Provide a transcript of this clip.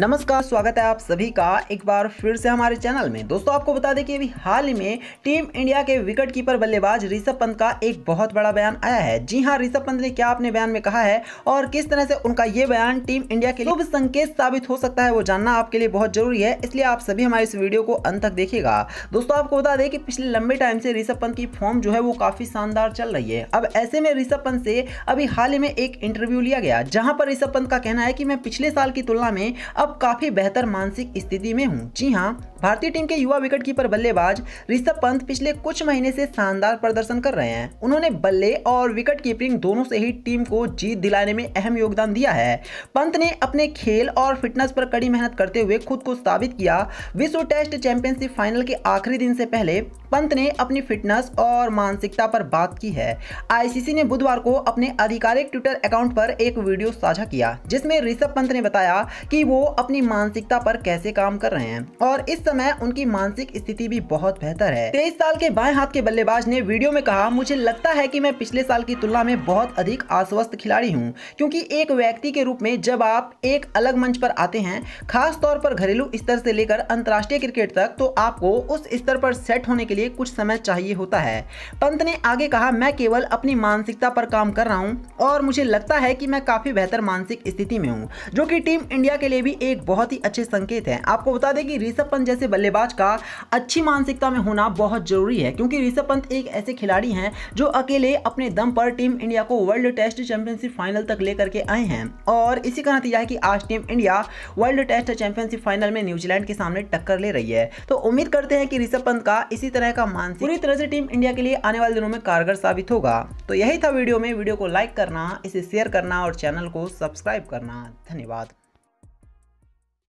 नमस्कार स्वागत है आप सभी का एक बार फिर से हमारे चैनल में दोस्तों आपको बता दें कि अभी हाल ही में टीम इंडिया के विकेट कीपर बल्लेबाज ऋषभ पंत का एक बहुत बड़ा बयान आया है जी हां ऋषभ पंत ने क्या अपने बयान में कहा है और किस तरह से उनका ये बयान टीम इंडिया के शुभ संकेत साबित हो सकता है वो जानना आपके लिए बहुत जरूरी है इसलिए आप सभी हमारे इस वीडियो को अंत तक देखेगा दोस्तों आपको बता दें कि पिछले लंबे टाइम से ऋषभ पंत की फॉर्म जो है वो काफी शानदार चल रही है अब ऐसे में ऋषभ पंत से अभी हाल ही में एक इंटरव्यू लिया गया जहां पर ऋषभ पंत का कहना है कि मैं पिछले साल की तुलना में अब अब काफी बेहतर मानसिक स्थिति में हूँ जी हाँ भारतीय टीम के युवा विकेटकीपर बल्लेबाज ऋषभ पंत पिछले कुछ महीने से शानदार प्रदर्शन कर रहे हैं उन्होंने बल्ले और विकेट कीपिंग दोनों से ही टीम को जीत दिलाने में अहम योगदान दिया है पंत ने अपने खेल और फिटनेस पर कड़ी मेहनत करते हुए खुद को साबित किया विश्व टेस्ट चैंपियनशिप फाइनल के आखिरी दिन से पहले पंत ने अपनी फिटनेस और मानसिकता पर बात की है आईसीसी ने बुधवार को अपने आधिकारिक ट्विटर अकाउंट पर एक वीडियो साझा किया जिसमें ऋषभ पंत ने बताया कि वो अपनी मानसिकता पर कैसे काम कर रहे हैं और इस समय उनकी मानसिक स्थिति भी बहुत बेहतर है तेईस साल के बाएं हाथ के बल्लेबाज ने वीडियो में कहा मुझे लगता है की मैं पिछले साल की तुलना में बहुत अधिक आश्वस्त खिलाड़ी हूँ क्योंकि एक व्यक्ति के रूप में जब आप एक अलग मंच पर आते हैं खास तौर पर घरेलू स्तर से लेकर अंतर्राष्ट्रीय क्रिकेट तक तो आपको उस स्तर पर सेट होने के लिए कुछ समय चाहिए होता है पंत ने आगे कहा मैं केवल अपनी मानसिकता पर काम कर रहा हूँ और मुझे लगता है कि मैं काफ़ी बेहतर मानसिक स्थिति में हूँ जो कि टीम इंडिया के लिए भी एक बहुत ही अच्छे संकेत है आपको बता दें कि ऋषभ पंत जैसे जैसे बल्लेबाज का अच्छी मानसिकता में होना बहुत जरूरी है क्योंकि ऋषभ पंत एक ऐसे खिलाड़ी हैं जो अकेले अपने दम पर टीम इंडिया को वर्ल्ड टेस्ट चैंपियनशिप फाइनल तक लेकर के आए हैं और इसी का नतीजा है कि आज team India World Test Championship final में न्यूजीलैंड के सामने टक्कर ले रही है तो उम्मीद करते हैं कि ऋषभ पंत का इसी तरह का मानसिक पूरी तरह से टीम इंडिया के लिए आने वाले दिनों में कारगर साबित होगा तो यही था वीडियो में वीडियो को लाइक करना इसे शेयर करना और चैनल को सब्सक्राइब करना धन्यवाद